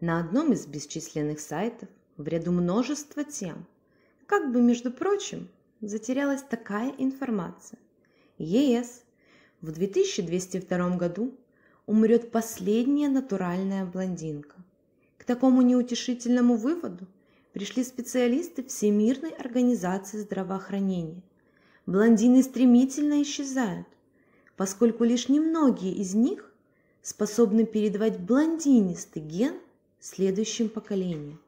на одном из бесчисленных сайтов в ряду множества тем. Как бы, между прочим, затерялась такая информация. ЕС в 2202 году умрет последняя натуральная блондинка. К такому неутешительному выводу пришли специалисты Всемирной организации здравоохранения. Блондины стремительно исчезают, поскольку лишь немногие из них способны передавать блондинистый ген – следующем поколении.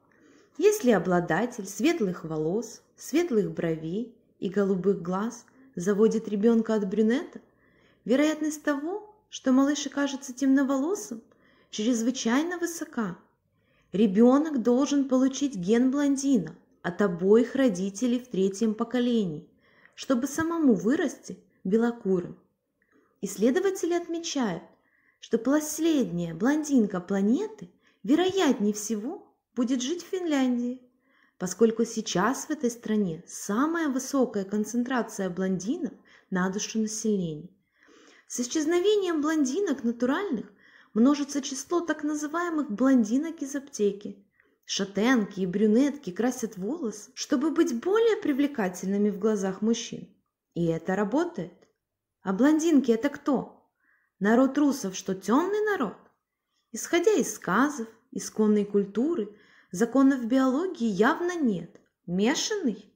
Если обладатель светлых волос, светлых бровей и голубых глаз заводит ребенка от брюнета, вероятность того, что малыш окажется темноволосым, чрезвычайно высока. Ребенок должен получить ген блондина от обоих родителей в третьем поколении, чтобы самому вырасти белокурым. Исследователи отмечают, что последняя блондинка планеты – вероятнее всего, будет жить в Финляндии, поскольку сейчас в этой стране самая высокая концентрация блондинов на душу населения. С исчезновением блондинок натуральных множится число так называемых блондинок из аптеки. Шатенки и брюнетки красят волосы, чтобы быть более привлекательными в глазах мужчин. И это работает. А блондинки это кто? Народ русов, что темный народ? Исходя из сказов, исконной культуры, законов биологии явно нет. Мешанный?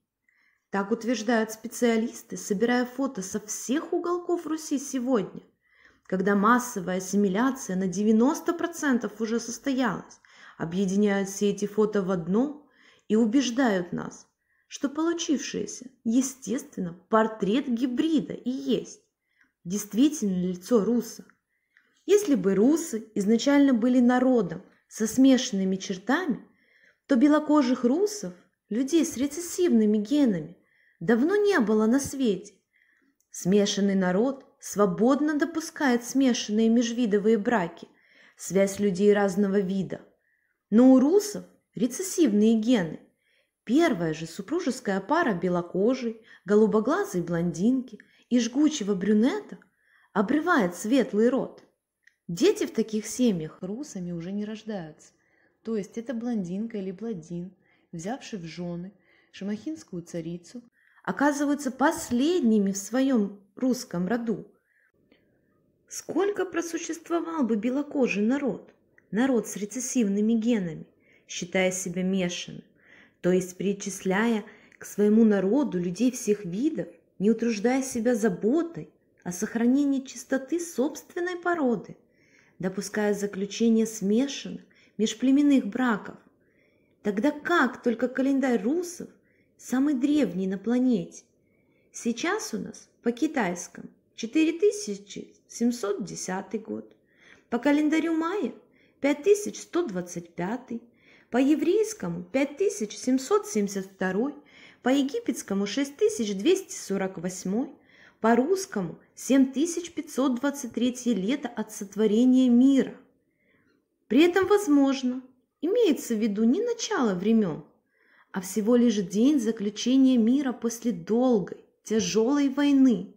Так утверждают специалисты, собирая фото со всех уголков Руси сегодня, когда массовая ассимиляция на 90% уже состоялась, объединяют все эти фото в одно и убеждают нас, что получившееся, естественно, портрет гибрида и есть. Действительно лицо руса – если бы русы изначально были народом со смешанными чертами, то белокожих русов, людей с рецессивными генами, давно не было на свете. Смешанный народ свободно допускает смешанные межвидовые браки, связь людей разного вида. Но у русов рецессивные гены. Первая же супружеская пара белокожей, голубоглазой блондинки и жгучего брюнета обрывает светлый род. Дети в таких семьях русами уже не рождаются. То есть это блондинка или блондин, взявший в жены шамахинскую царицу, оказываются последними в своем русском роду. Сколько просуществовал бы белокожий народ, народ с рецессивными генами, считая себя мешанным, то есть причисляя к своему народу людей всех видов, не утруждая себя заботой о сохранении чистоты собственной породы – допуская заключение смешанных межплеменных браков. Тогда как только календарь русов самый древний на планете? Сейчас у нас по китайскому 4710 год, по календарю майя 5125, по еврейскому 5772, по египетскому 6248, по-русскому 7523 лето от сотворения мира. При этом, возможно, имеется в виду не начало времен, а всего лишь день заключения мира после долгой, тяжелой войны,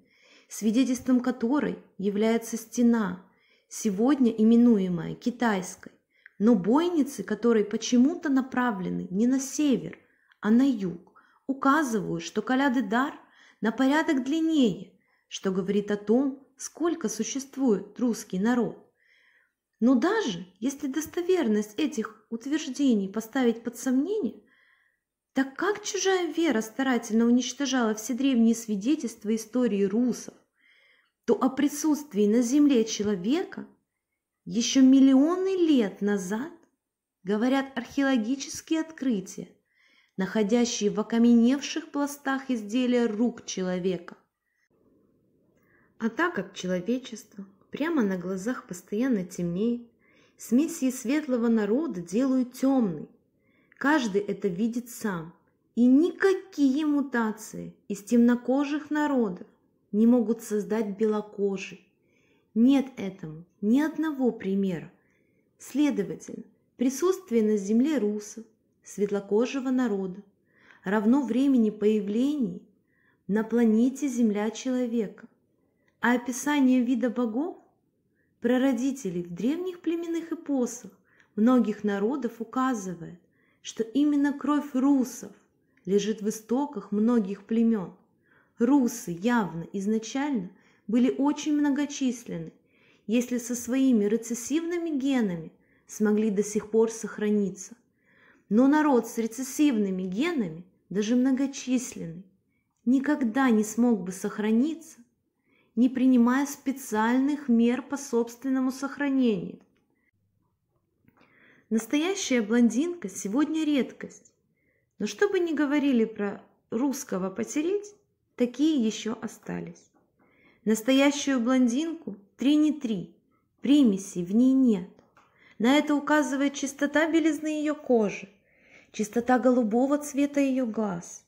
свидетельством которой является стена, сегодня именуемая китайской, но бойницы которой почему-то направлены не на север, а на юг, указывают, что Каляды Дар – на порядок длиннее, что говорит о том, сколько существует русский народ. Но даже если достоверность этих утверждений поставить под сомнение, так как чужая вера старательно уничтожала все древние свидетельства истории русов, то о присутствии на земле человека еще миллионы лет назад говорят археологические открытия, находящие в окаменевших пластах изделия рук человека. А так как человечество прямо на глазах постоянно темнеет, смеси светлого народа делают темный. Каждый это видит сам. И никакие мутации из темнокожих народов не могут создать белокожий. Нет этому ни одного примера. Следовательно, присутствие на земле русов – светлокожего народа, равно времени появления на планете Земля человека. А описание вида богов, прародителей в древних племенных эпосах многих народов указывает, что именно кровь русов лежит в истоках многих племен. Русы явно изначально были очень многочисленны, если со своими рецессивными генами смогли до сих пор сохраниться. Но народ с рецессивными генами, даже многочисленный, никогда не смог бы сохраниться, не принимая специальных мер по собственному сохранению. Настоящая блондинка сегодня редкость. Но что бы ни говорили про русского потереть, такие еще остались. Настоящую блондинку три не три, примесей в ней нет. На это указывает чистота белизны ее кожи – чистота голубого цвета ее глаз.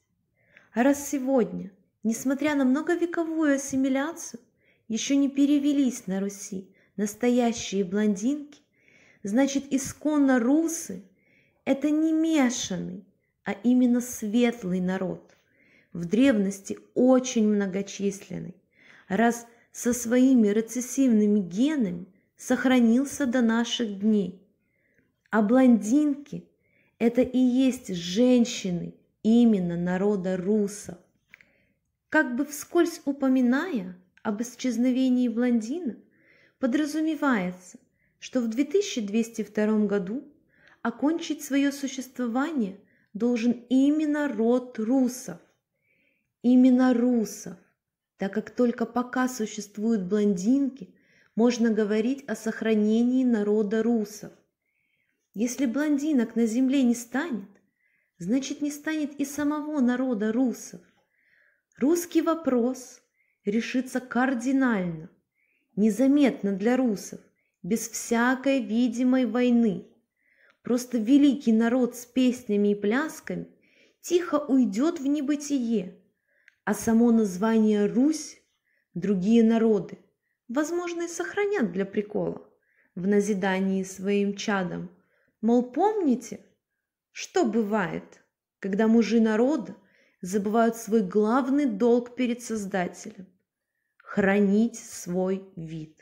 А раз сегодня, несмотря на многовековую ассимиляцию, еще не перевелись на Руси настоящие блондинки, значит, исконно русы – это не мешанный, а именно светлый народ, в древности очень многочисленный, раз со своими рецессивными генами сохранился до наших дней. А блондинки это и есть женщины именно народа русов. Как бы вскользь упоминая об исчезновении блондина, подразумевается, что в 2202 году окончить свое существование должен именно род русов. Именно русов, так как только пока существуют блондинки, можно говорить о сохранении народа русов. Если блондинок на земле не станет, значит, не станет и самого народа русов. Русский вопрос решится кардинально, незаметно для русов, без всякой видимой войны. Просто великий народ с песнями и плясками тихо уйдет в небытие, а само название «Русь» другие народы, возможно, и сохранят для прикола в назидании своим чадам. Мол, помните, что бывает, когда мужи народа забывают свой главный долг перед Создателем – хранить свой вид.